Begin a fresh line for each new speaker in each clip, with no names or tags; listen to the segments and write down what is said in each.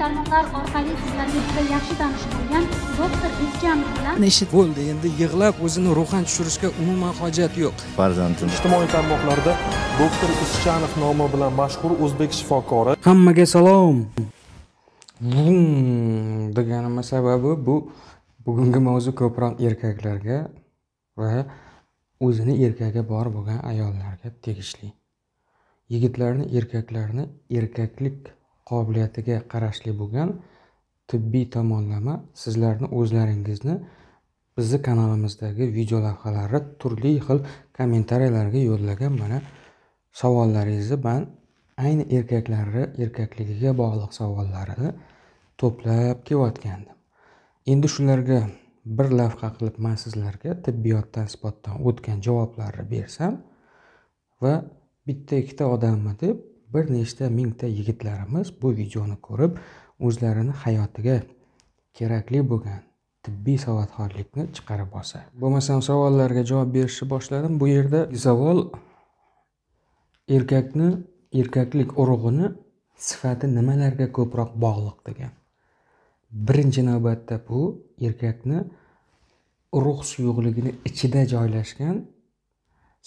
tarmoqlar orqali sizlarga juda yaxshi tanish bo'lgan doktor eskamov bilan eshit bo'ldi endi yig'lab o'zini ruhan tushirishga umuman hojat yo'q farzandim ijtimoiy tarmoqlarda doktor ischanov nomi bilan mashhur o'zbek shifokori hammaga salom deganimni sababi bu bugungi mavzu ko'proq erkaklarga va o'zini erkagi bor bo'lgan ayollarga tegishli yigitlarni erkaklarni erkaklik qobiliyatiga qarashli bo'lgan tibbiy tomonlama sizlarni o'zlaringizni bizni kanalimizdagi videolavhalarni turli xil kommentariyalarga yo'llagan mana savollaringizni man ayni erkaklarni erkakligiga bog'liq savollarini to'plab kelayotgandim endi shularga bir lavha qilib man sizlarga tibbiyotdan isbotdan o'tgan javoblarni bersam va bitta ikkita odammi deb bir nechta mingta yigitlarimiz bu videoni ko'rib o'zlarini hayotiga kerakli bo'lgan tibbiy savodxonlikni chiqarib olsa bo'lmasam savollarga javob berishni boshladim bu yerda savol erkakni erkaklik urug'ini sifati nimalarga ko'proq bog'liq degan birinchi navbatda bu erkakni urug' suyuqligini ichida joylashgan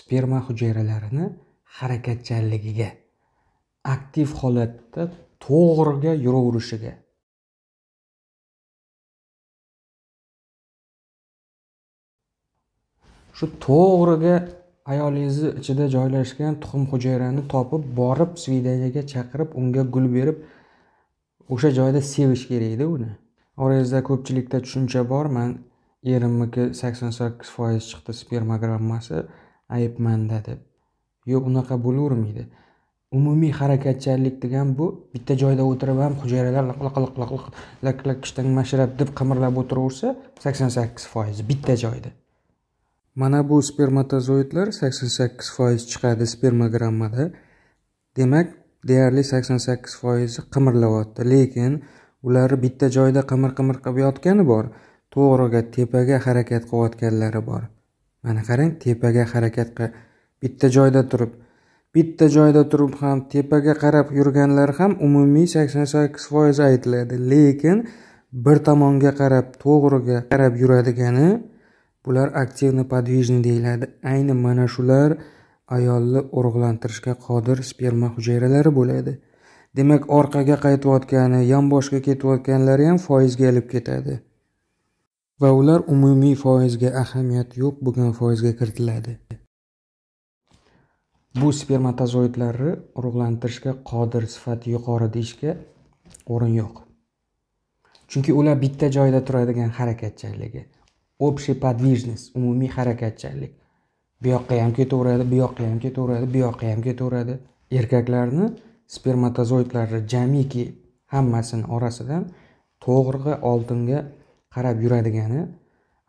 sperma hujayralarini harakatchanligiga aktiv holatda to'g'riga yuraverishiga shu to'g'riga ayolingizni ichida joylashgan tuxum hujayrani topib borib svidaniyaga chaqirib unga gul berib o'sha joyda sevish kerakda uni orangizda ko'pchilikda tushuncha bor man erimniki sakson sakkiz foiz chiqdi spermogrammasi aybmanda deb yo'q unaqa bo'lavermaydi umumiy harakatchanlik degan bu bitta joyda o'tirib ham hujayralar liq liq deb qimirlab o'tiraversa sakson sakkiz foiz bitta joyda mana bu spermatozoidlar sakson sakkiz foiz chiqadi spermogrammada demak deyarli sakson sakkiz foizi qimirlayapti lekin ular bitta joyda qimir qimir qilib yotgani bor to'g'riga tepaga harakat qilayotganlari bor mana qarang tepaga harakat qil bitta joyda turib bitta joyda turib ham tepaga qarab yurganlar ham umumiy sakson sakkiz foiz aytiladi lekin bir tomonga qarab to'g'riga qarab yuradigani bular aktivni подвижный deyiladi ayni mana shular ayolni urug'lantirishga qodir sperma hujayralari bo'ladi demak orqaga qaytayotgani yonboshga ketayotganlari ham foizga olib ketadi va ular umumiy foizga ahamiyati yo'q bo'lgan foizga kiritiladi bu spermatozoidlarni urug'lantirishga qodir sifati yuqori deyishga o'rin yo'q chunki ular bitta joyda turadigan harakatchanligi общий подвижность umumiy harakatchanlik bu yoqqa ham ketaveradi bu yoqqa ham ketaveradi bu yoqqa ham ketaveradi erkaklarni spermatozoidlarni jamiki hammasini orasidan to'g'ri oltinga qarab yuradigani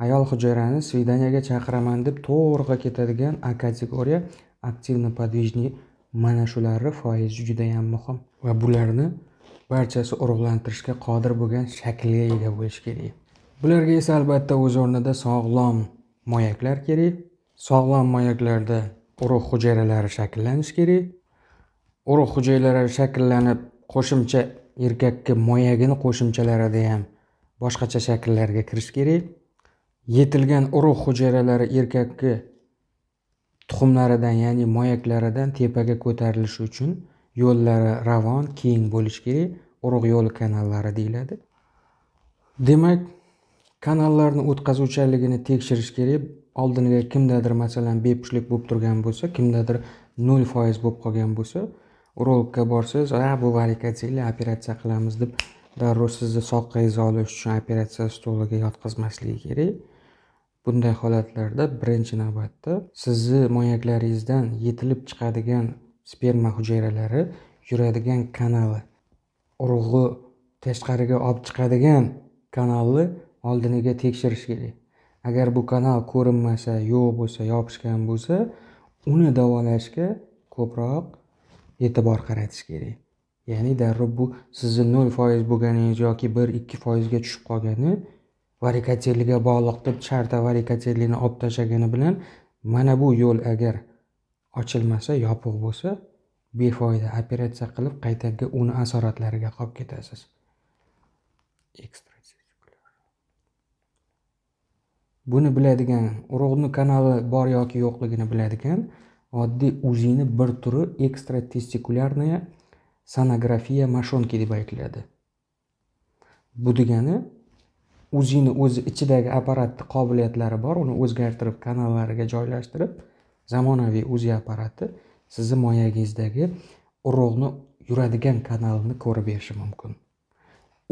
ayol hujayrani svidaniyaga chaqiraman deb to'g'riga ketadigan a kategoriya aktivni podvижный mana shularni foizi judayam muhim va bularni barchasi urug'lantirishga qodir bo'lgan shaklga ega bo'lishi kerak bularga esa albatta o'z o'rnida sog'lom moyaklar kerak sog'lom moyaklarda urug' hujayralari shakllanishi kerak urug' hujayralari shakllanib qo'shimcha erkakka moyagini qo'shimchalarida ham boshqacha shakllarga kirish kerak yetilgan urug' hujayralari erkakka tuxumlaridan ya'ni moyaklaridan tepaga ko'tarilishi uchun yo'llari ravon keng bo'lishi kerak urug' yo'li kanallari deyiladi demak kanallarni o'tkazuvchanligini tekshirish kerak oldiniga kimdadir masalan bepushtlik bo'lib turgan bo'lsa kimdadir nol foiz bo'lib qolgan bo'lsa urologga borsangiz a bu varikatiyli operatsiya qilamiz deb darrov sizni soqangizni olish uchun operatsiya stoliga yotqizmasligi kerak bunday holatlarda birinchi navbatda sizni moyaklaringizdan yetilib chiqadigan sperma hujayralari yuradigan kanali urug'i tashqariga olib chiqadigan kanalni oldiniga tekshirish kerak agar bu kanal ko'rinmasa yo'q bo'lsa yopishgan bo'lsa uni davolashga ko'proq e'tibor qaratish kerak ya'ni darrov bu sizni nol foiz bo'lganingiz yoki bir ikki foizga tushib qolgani varikatelliga bog'liq deb charta varikotellikni olib tashlagani bilan mana bu yo'l agar ochilmasa yopiq bo'lsa befoyda operatsiya qilib qaytaga uni asoratlariga qolib ketasiz buni biladigan urug'ni kanali bor yoki yo'qligini biladigan oddiy uzini bir turi ekstra ekstratestikulyarная sonografiya mashonki deb aytiladi bu degani o'zini o'zi ichidagi apparatni qobiliyatlari bor uni o'zgartirib kanallariga joylashtirib zamonaviy uzi apparati sizni moyangizdagi urug'ni yuradigan kanalni ko'rib berishi mumkin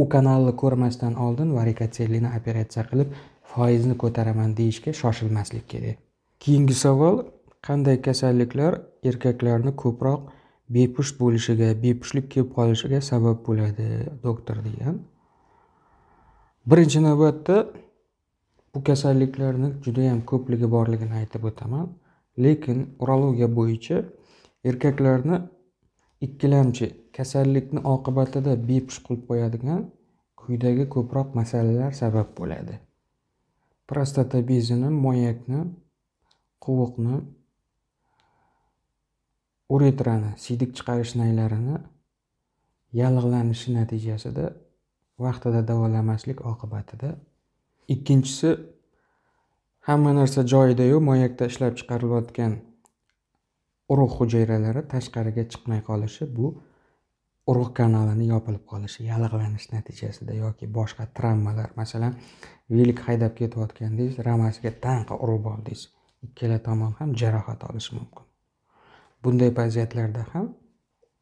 u kanalni ko'rmasdan oldin varikatselini operatsiya qilib foizni ko'taraman deyishga shoshilmaslik kerak keyingi savol qanday kasalliklar erkaklarni ko'proq bepush bo'lishiga bepushtlik kelib qolishiga sabab bo'ladi doktor degan birinchi navbatda bu kasalliklarni judayam ko'pligi borligini aytib o'taman lekin urologiya bo'yicha erkaklarni ikkilamchi kasallikni oqibatida bepush qilib qo'yadigan quyidagi ko'proq masalalar sabab bo'ladi prostata bezini moyakni quvuqni uretrani siydik chiqarish naylarini yallig'lanishi natijasida vaqtida davolamaslik oqibatida ikkinchisi hamma narsa joyidayu moyakda ishlab chiqarilayotgan urug' hujayralari tashqariga chiqmay qolishi bu urug' kanalini yopilib qolishi yallig'lanish natijasida yoki boshqa travmalar masalan velik haydab ketayotgandingiz ramasiga tanqa urib oldingiz ikkala tomon ham jarohat olishi mumkin bunday vaziyatlarda ham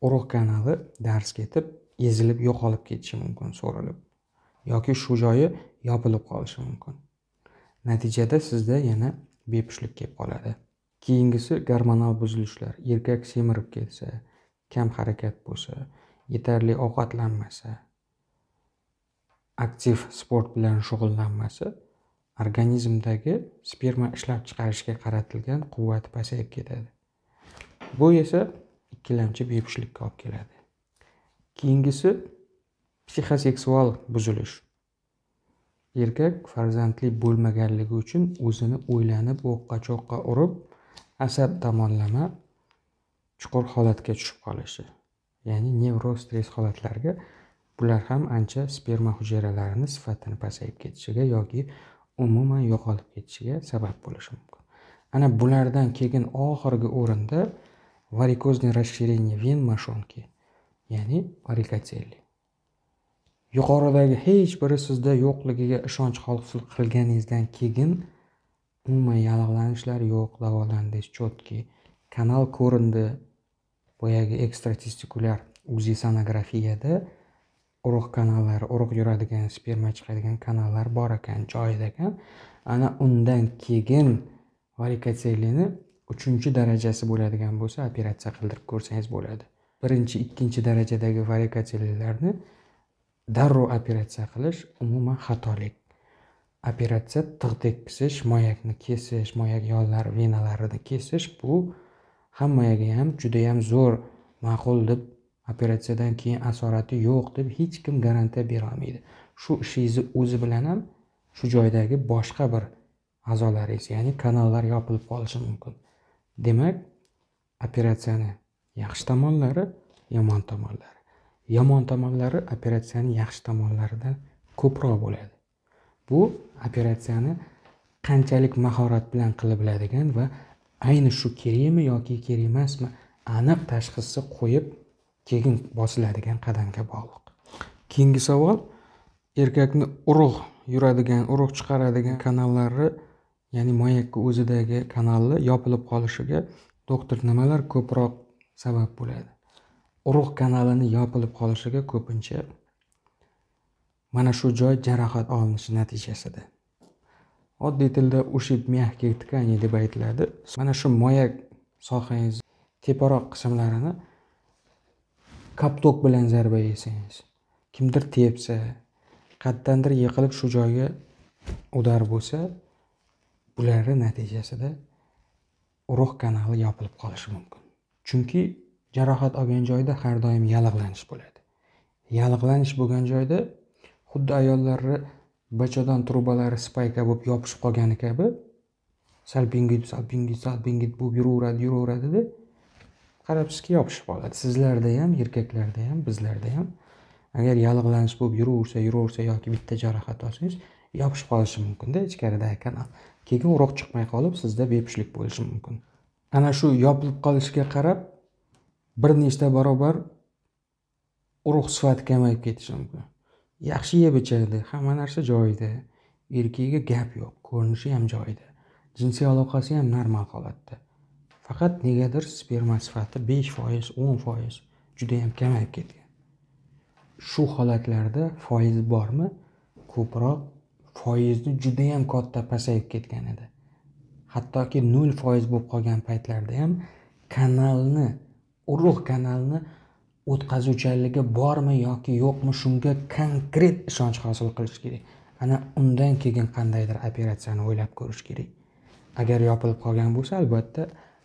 urug' kanali darz ketib ezilib yo'qolib ketishi mumkin so'rilib yoki shu joyi yopilib qolishi mumkin natijada sizda yana bepushtlik kelib qoladi keyingisi gormonal buzilishlar erkak semirib ketsa kam harakat bo'lsa yetarli ovqatlanmasa aktiv sport bilan shug'ullanmasa organizmdagi sperma ishlab chiqarishga qaratilgan quvvat pasayib ketadi bu esa ikkilamchi bepushtlikka olib keladi keyingisi psixoseksual buzilish erkak farzandli bo'lmaganligi uchun o'zini o'ylanib o'qqa choqqa urib asab tomonlama chuqur holatga tushib qolishi ya'ni nevroz stress holatlarga bular ham ancha sperma hujayralarini sifatini pasayib ketishiga yoki umuman yo'qolib ketishiga sabab bo'lishi mumkin ana bulardan keyin oxirgi o'rinda varikozniy расширение ven mashonki ya'ni varikatselli yuqoridagi hech biri sizda yo'qligiga ishonch hosil qilganingizdan keyin umuman yallig'lanishlar yo'q davolandingiz четкий kanal ko'rindi boyagi testikulyar uzi sonografiyada urug' kanallari urug' yuradigan sperma chiqadigan kanallar bor ekan joyida ekan ana undan keyin varikatselini uchinchi darajasi bo'ladigan bo'lsa operatsiya qildirib ko'rsangiz bo'ladi birinchi ikkinchi darajadagi varikatsiyalarni darrov operatsiya qilish umuman xatolik operatsiya tig' tekizish moyakni kesish moyak yollari venalarini kesish bu hammaga ham judayam zo'r ma'qul deb operatsiyadan keyin asorati yo'q deb hech kim garantiya berolmaydi shu ishingizni o'zi bilan ham shu joydagi boshqa bir a'zolaringiz ya'ni kanallar yopilib qolishi mumkin demak operatsiyani yaxshi tomonlari yomon tomonlari yomon tomonlari operatsiyani yaxshi tomonlaridan ko'proq bo'ladi bu operatsiyani qanchalik mahorat bilan qila biladigan va ayni shu kerakmi yoki kerak emasmi aniq tashxisni qo'yib keyin bosiladigan qadamga bog'liq keyingi savol erkakni urug' yuradigan urug' chiqaradigan kanallari ya'ni moyakka o'zidagi kanalni yopilib qolishiga doktor nimalar ko'proq sabab bo'ladi urug' kanalini yopilib qolishiga ko'pincha mana shu joy jarohat olinishi natijasida oddiy tilda ushib мягкие ткани deb aytiladi mana shu moya sohangiz teparoq qismlarini kaptok bilan zarba yesangiz kimdir tepsa qayerdandir yiqilib shu joyga udar bo'lsa bularni natijasida urug' kanali yopilib qolishi mumkin chunki jarohat olgan joyda har doim yallig'lanish bo'ladi yallig'lanish bo'lgan joyda xuddi ayollarni bachadon trubalari spayka bo'lib yopishib qolgani kabi salpingit sal salpingit bo'lib yuraveradi yuraveradida qarabsizki yopishib qoladi sizlarda ham erkaklarda ham bizlarda ham agar yallig'lanish bo'lib yuraversa yuraversa yoki bitta jarohat olsangiz yopishib qolishi mumkinda ichkarida kanal keyin urug' chiqmay qolib sizda bepushtlik bo'lishi mumkin ana shu yopilib qolishiga qarab bir nechta barobar urug' sifati kamayib ketishi mumkin yaxshi yeb ichadi hamma narsa joyida erkagiga gap yo'q ko'rinishi ham joyida jinsiy aloqasi ham normal holatda faqat negadir sperma sifati besh foiz o'n foiz judayam kamayib ketgan shu holatlarda foiz bormi ko'proq foizni judayam katta pasayib ketgan edi hattoki nol foiz bo'lib qolgan paytlarda ham kanalni urug' kanalni o'tkazuvchanligi bormi yoki yo'qmi shunga konkret ishonch hosil qilish kerak ana undan keyin qandaydir operatsiyani o'ylab ko'rish kerak agar yopilib qolgan bo'lsa albatta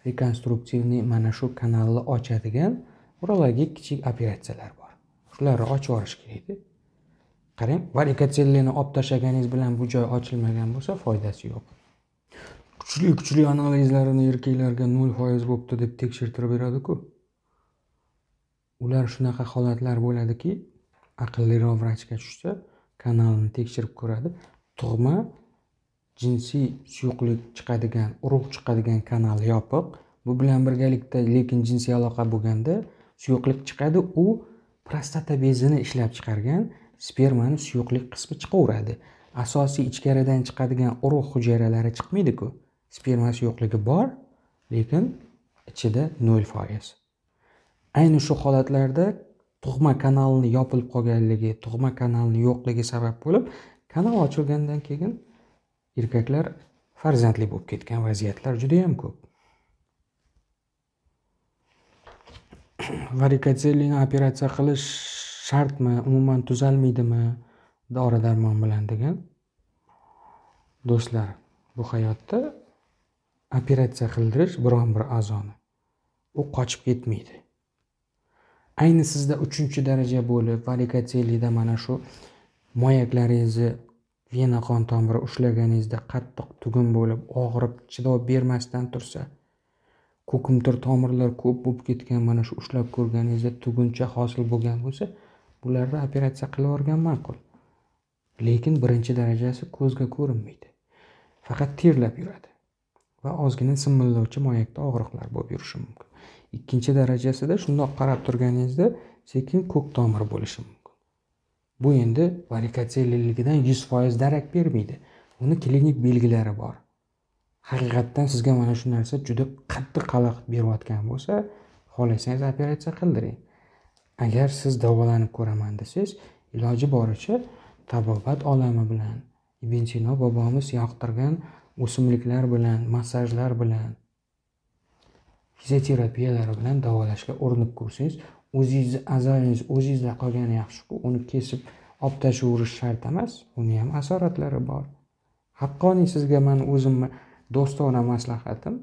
rekonstruktivniy mana shu kanalni ochadigan urologik kichik operatsiyalar bor shularni ochib yuborish kerakda qarang varikatselini olib tashlaganingiz bilan bu joy ochilmagan bo'lsa foydasi yo'q kuchli kuchli analizlarini erkaklarga nol foiz bo'libdi deb tekshirtirib beradiku ular shunaqa holatlar bo'ladiki aqlliroq vrachga tushsa kanalni tekshirib ko'radi tug'ma jinsiy suyuqlik chiqadigan urug' chiqadigan kanal yopiq bu bilan birgalikda lekin jinsiy aloqa bo'lganda suyuqlik chiqadi u prostata bezini ishlab chiqargan spermani suyuqlik qismi chiqaveradi asosiy ichkaridan chiqadigan urug' hujayralari chiqmaydiku spermasi yo'qligi bor lekin ichida nol foiz ayni shu holatlarda tug'ma kanalini yopilib qolganligi tug'ma kanalni yo'qligi sabab bo'lib kanal ochilgandan keyin erkaklar farzandli bo'lib ketgan vaziyatlar juda yam ko'p varikatselini operatsiya qilish shartmi umuman tuzalmaydimi dori darmon bilan degan do'stlar bu hayotda operatsiya qildirish biron bir a'zoni u qochib ketmaydi ayni sizda uchinchi daraja bo'lib valikatelida mana shu moyaklaringizni vena qon tomiri ushlaganingizda qattiq tugun bo'lib og'rib chidov bermasdan tursa ko'kimtir tomirlar ko'p bo'lib ketgan mana shu ushlab ko'rganingizda tuguncha hosil bo'lgan bo'lsa bularni operatsiya qilib yuborgan ma'qul lekin birinchi darajasi ko'zga ko'rinmaydi faqat terlab yuradi va ozgina simillovchi moyakda og'riqlar bo'lib yurishi mumkin ikkinchi darajasida shundoq qarab turganingizda sekin ko'k tomir bo'lishi mumkin bu endi varikotsiyaliligdan yuz foiz darak bermaydi uni klinik belgilari bor haqiqatdan sizga mana shu narsa juda qattiq xalaqit berayotgan bo'lsa xohlasangiz operatsiya qildiring agar siz davolanib ko'raman desangiz iloji boricha tabobat olami bilan ibn sino bobomiz yoqtirgan o'simliklar bilan massajlar bilan fizioterapiyalar bilan davolashga urinib ko'rsangiz o'zingizni a'zoyingiz o'zingizda qolgani yaxshiku uni kesib olib tashlaverish shart emas uni ham asoratlari bor haqqoniy sizga mani o'zimni do'stona maslahatim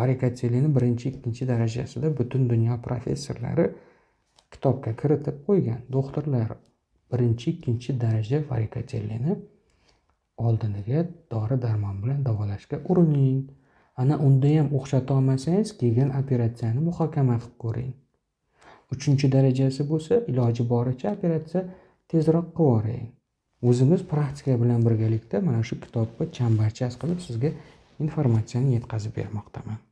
varikatelini birinchi ikkinchi darajasida butun dunyo professorlari kitobga kiritib qo'ygan doktorlar birinchi ikkinchi daraja varikatelini oldiniga dori darmon bilan davolashga urining ana unda ham o'xshata olmasangiz kelgan operatsiyani muhokama qilib ko'ring uchinchi darajasi bo'lsa iloji boricha operatsiya tezroq qilib yuboring o'zimiz praktika bilan birgalikda mana shu kitobni chambarchas qilib sizga informatsiyani yetkazib bermoqdaman